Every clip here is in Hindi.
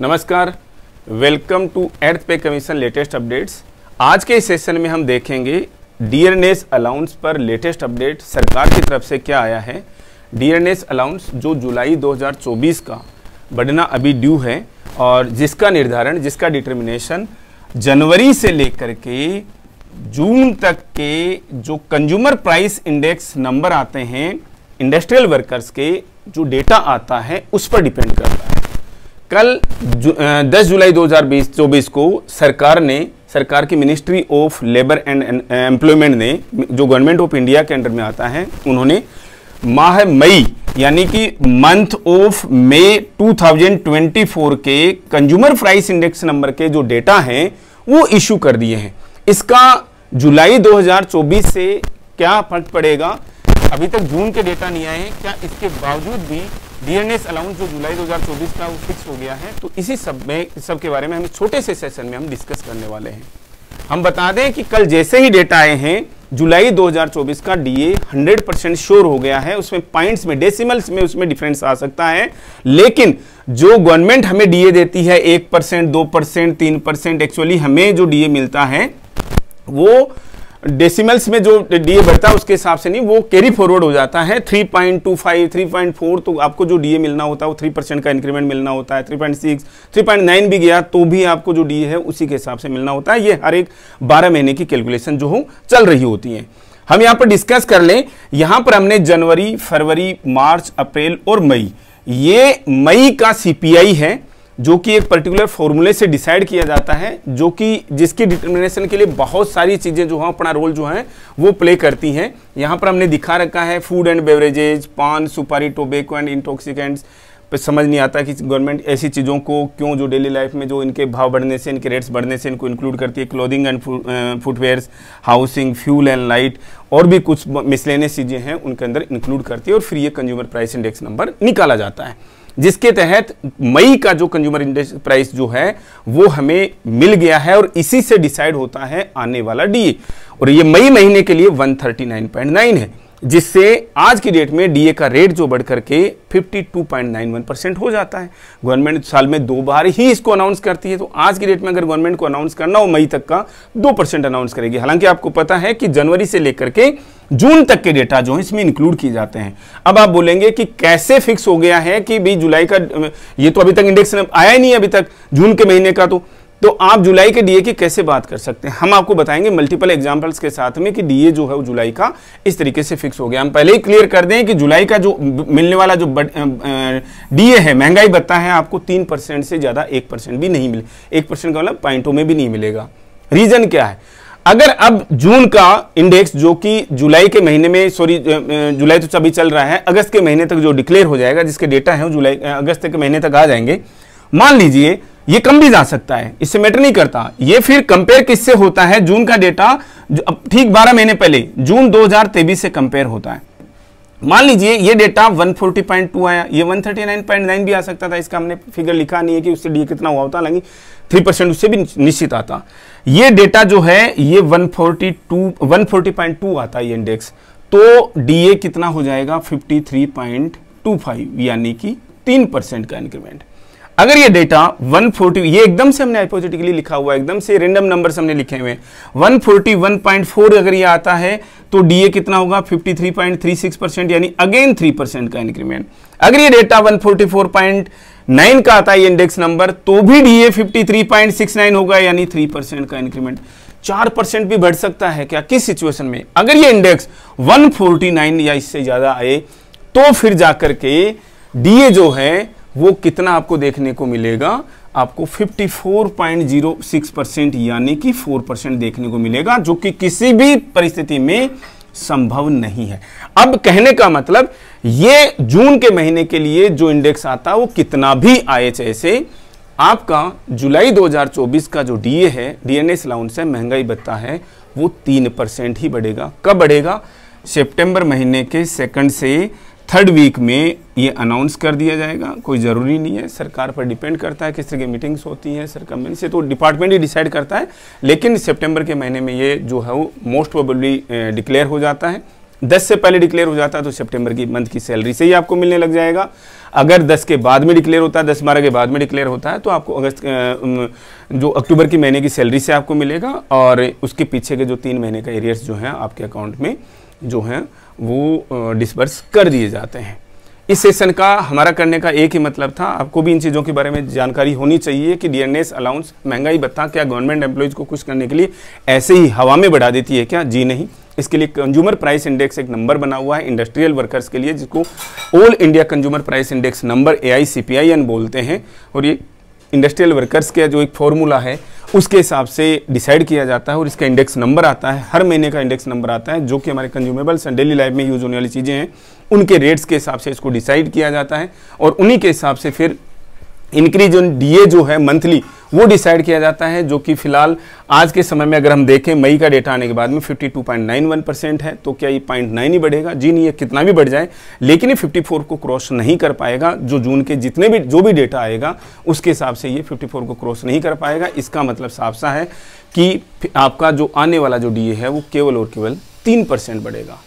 नमस्कार वेलकम टू अर्थ पे कमीशन लेटेस्ट अपडेट्स आज के इस सेशन में हम देखेंगे डीएनएस अलाउंस पर लेटेस्ट अपडेट सरकार की तरफ से क्या आया है डीएनएस अलाउंस जो जुलाई 2024 का बढ़ना अभी ड्यू है और जिसका निर्धारण जिसका डिटर्मिनेशन जनवरी से लेकर के जून तक के जो कंज्यूमर प्राइस इंडेक्स नंबर आते हैं इंडस्ट्रियल वर्कर्स के जो डेटा आता है उस पर डिपेंड करता है कल जु, दस जुलाई 2020 चौबीस को सरकार ने सरकार की ministry of labour and employment ने जो गवर्नमेंट ऑफ इंडिया के अंडर में आता है उन्होंने माह मई यानी कि मंथ ऑफ मे 2024 के कंज्यूमर प्राइस इंडेक्स नंबर के जो डेटा हैं वो इशू कर दिए हैं इसका जुलाई 2024 से क्या फर्क पड़ेगा अभी तक जून के डेटा नहीं आए हैं क्या इसके बावजूद भी डीएनएस अलाउंस जो जुलाई 2024 का वो फिक्स हो गया है तो इसी सब में सब के बारे में हम छोटे से सेशन में हम डिस्कस करने वाले हैं हम बता दें कि कल जैसे ही डेटा आए हैं जुलाई 2024 का डीए 100 परसेंट श्योर हो गया है उसमें पॉइंट्स में डेसिमल्स में उसमें डिफरेंस आ सकता है लेकिन जो गवर्नमेंट हमें डीए देती है एक परसेंट दो परसेंट तीन परसेंट एक्चुअली हमें जो डीए मिलता है वो डेसिमल्स में जो डीए बढ़ता है उसके हिसाब से नहीं वो कैरी फॉरवर्ड हो जाता है 3.25 3.4 तो आपको जो डीए मिलना होता है वो 3 परसेंट का इंक्रीमेंट मिलना होता है 3.6 3.9 भी गया तो भी आपको जो डीए है उसी के हिसाब से मिलना होता है ये हर एक 12 महीने की कैलकुलेशन जो हो चल रही होती है हम यहाँ पर डिस्कस कर लें यहाँ पर हमने जनवरी फरवरी मार्च अप्रैल और मई ये मई का सी है जो कि एक पर्टिकुलर फॉर्मूले से डिसाइड किया जाता है जो कि जिसकी डिटर्मिनेशन के लिए बहुत सारी चीज़ें जो हैं अपना रोल जो है वो प्ले करती हैं यहाँ पर हमने दिखा रखा है फूड एंड बेवरेजेज पान सुपारी टोबेको एंड इंटॉक्सिकेंट्स पर समझ नहीं आता कि गवर्नमेंट ऐसी चीज़ों को क्यों जो डेली लाइफ में जो इनके भाव बढ़ने से इनके रेट्स बढ़ने से इनको इंक्लूड करती है clothing and footwears housing fuel and light और भी कुछ मिसलेनियस चीज़ें हैं उनके अंदर इंक्लूड करती है और फिर ये कंज्यूमर प्राइस इंडेक्स नंबर निकाला जाता है जिसके तहत मई का जो कंज्यूमर इंडेक्स प्राइस जो है वो हमें मिल गया है और इसी से डिसाइड होता है आने वाला डी और ये मई महीने के लिए 139.9 है जिससे आज की डेट में डीए का रेट जो बढ़ करके 52.91 परसेंट हो जाता है गवर्नमेंट साल में दो बार ही इसको अनाउंस करती है तो आज की डेट में अगर गवर्नमेंट को अनाउंस करना हो मई तक का दो परसेंट अनाउंस करेगी हालांकि आपको पता है कि जनवरी से लेकर के जून तक के डेटा जो है इसमें इंक्लूड किए जाते हैं अब आप बोलेंगे कि कैसे फिक्स हो गया है कि भाई जुलाई का ये तो अभी तक इंडेक्स आया ही नहीं अभी तक जून के महीने का तो तो आप जुलाई के डीए की कैसे बात कर सकते हैं हम आपको बताएंगे मल्टीपल एग्जाम्पल्स के साथ में कि डीए जो है वो जुलाई का इस तरीके से फिक्स हो गया हम पहले ही क्लियर कर दें कि जुलाई का जो मिलने वाला जो डीए है महंगाई भत्ता है आपको तीन परसेंट से ज़्यादा एक परसेंट भी नहीं मिले एक परसेंट का मतलब पॉइंटों में भी नहीं मिलेगा रीजन क्या है अगर अब जून का इंडेक्स जो कि जुलाई के महीने में सॉरी जुलाई तो अभी चल रहा है अगस्त के महीने तक जो डिक्लेयर हो जाएगा जिसके डेटा है वो जुलाई अगस्त के महीने तक आ जाएंगे मान लीजिए ये कम भी जा सकता है इससे मैटर नहीं करता ये फिर कंपेयर किससे होता है जून का डेटा ठीक 12 महीने पहले जून 2023 से कंपेयर होता है मान लीजिए ये डेटा 140.2 आया ये 139.9 भी आ सकता था इसका हमने फिगर लिखा नहीं है कि उससे डी कितना हुआ होता हालांकि थ्री परसेंट उससे भी निश्चित आता ये डेटा जो है ये 142 140.2 आता ये इंडेक्स तो डीए कितना हो जाएगा 53.25 यानी कि तीन परसेंट का इंक्रीमेंट अगर ये डेटा 140 ये एकदम से हमने हाइपोथेटिकली लिखा हुआ एकदम से रेंडम नंबर हमने लिखे हुए हैं 141.4 अगर ये आता है तो डीए कितना होगा 53.36 परसेंट यानी अगेन 3 परसेंट का इंक्रीमेंट अगर ये डेटा 144.9 का आता है इंडेक्स नंबर तो भी डीए 53.69 होगा यानी 3 परसेंट का इंक्रीमेंट चार परसेंट भी बढ़ सकता है क्या किस सिचुएशन में अगर ये इंडेक्स वन या इससे ज्यादा आए तो फिर जाकर के डीए जो है वो कितना आपको देखने को मिलेगा आपको 54.06 परसेंट यानी कि 4 परसेंट देखने को मिलेगा जो कि किसी भी परिस्थिति में संभव नहीं है अब कहने का मतलब ये जून के महीने के लिए जो इंडेक्स आता वो कितना भी आए जैसे आपका जुलाई 2024 का जो डीए है डीएनएस अलाउंस है महंगाई बता है वो तीन परसेंट ही बढ़ेगा कब बढ़ेगा सितंबर महीने के सेकंड से थर्ड वीक में ये अनाउंस कर दिया जाएगा कोई ज़रूरी नहीं है सरकार पर डिपेंड करता है किस तरह की मीटिंग्स होती हैं सरकार में से तो डिपार्टमेंट ही डिसाइड करता है लेकिन सितंबर के महीने में ये जो है वो मोस्ट प्रोबेबली डिक्लेयर हो जाता है दस से पहले डिक्लेयर हो जाता है तो सितंबर की मंथ की सैलरी से ही आपको मिलने लग जाएगा अगर दस के बाद में डिक्लेयर होता है दस बारह के बाद में डिक्लेयर होता है तो आपको अगस्त जो अक्टूबर के महीने की सैलरी से आपको मिलेगा और उसके पीछे के जो तीन महीने का एरियर्स जो है आपके अकाउंट में जो हैं वो डिसबर्स कर दिए जाते हैं इस सेशन का हमारा करने का एक ही मतलब था आपको भी इन चीज़ों के बारे में जानकारी होनी चाहिए कि डीएनएस अलाउंस महंगाई भत्ता क्या गवर्नमेंट एम्प्लॉयज़ को कुछ करने के लिए ऐसे ही हवा में बढ़ा देती है क्या जी नहीं इसके लिए कंज्यूमर प्राइस इंडेक्स एक नंबर बना हुआ है इंडस्ट्रियल वर्कर्स के लिए जिसको all India consumer price index number A I बोलते हैं और ये इंडस्ट्रियल वर्कर्स का जो एक फॉर्मूला है उसके हिसाब से डिसाइड किया जाता है और इसका इंडेक्स नंबर आता है हर महीने का इंडेक्स नंबर आता है जो कि हमारे कंज्यूमेबल्स एंड डेली लाइफ में यूज होने वाली चीज़ें हैं उनके रेट्स के हिसाब से इसको डिसाइड किया जाता है और उन्हीं के हिसाब से फिर इंक्रीज इन डीए जो है मंथली वो डिसाइड किया जाता है जो कि फिलहाल आज के समय में अगर हम देखें मई का डेटा आने के बाद में 52.91 परसेंट है तो क्या ये पॉइंट नाइन ही बढ़ेगा जी नहीं ये कितना भी बढ़ जाए लेकिन ये 54 को क्रॉस नहीं कर पाएगा जो जून के जितने भी जो भी डेटा आएगा उसके हिसाब से ये 54 को क्रॉस नहीं कर पाएगा इसका मतलब साफ सा है कि आपका जो आने वाला जो डी है वो केवल और केवल तीन बढ़ेगा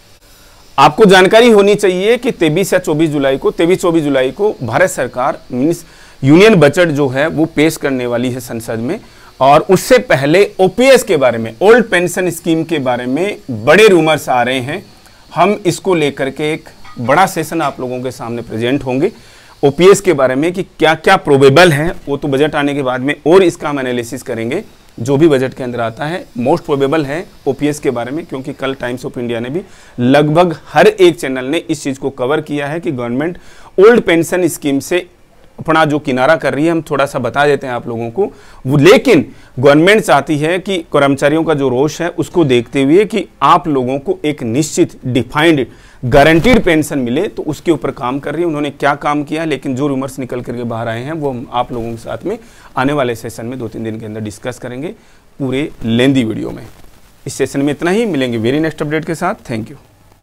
आपको जानकारी होनी चाहिए कि तेबीस या चौबीस जुलाई को तेबीस चौबीस जुलाई को भारत सरकार मीन्स यूनियन बजट जो है वो पेश करने वाली है संसद में और उससे पहले ओपीएस के बारे में ओल्ड पेंशन स्कीम के बारे में बड़े रूमर्स आ रहे हैं हम इसको लेकर के एक बड़ा सेशन आप लोगों के सामने प्रेजेंट होंगे ओपीएस के बारे में कि क्या क्या प्रोबेबल है वो तो बजट आने के बाद में और इसका हम एनालिसिस करेंगे जो भी बजट के अंदर आता है मोस्ट प्रोबेबल है ओपीएस के बारे में क्योंकि कल टाइम्स ऑफ इंडिया ने भी लगभग हर एक चैनल ने इस चीज़ को कवर किया है कि गवर्नमेंट ओल्ड पेंशन स्कीम से अपना जो किनारा कर रही है हम थोड़ा सा बता देते हैं आप लोगों को लेकिन गवर्नमेंट चाहती है कि कर्मचारियों का जो रोष है उसको देखते हुए कि आप लोगों को एक निश्चित डिफाइंड गारंटीड पेंशन मिले तो उसके ऊपर काम कर रही है उन्होंने क्या काम किया लेकिन जो रूमर्स निकल करके बाहर आए हैं वो हम आप लोगों के साथ में आने वाले सेशन में दो तीन दिन के अंदर डिस्कस करेंगे पूरे लेंदी वीडियो में इस सेशन में इतना ही मिलेंगे वेरी नेक्स्ट अपडेट के साथ थैंक यू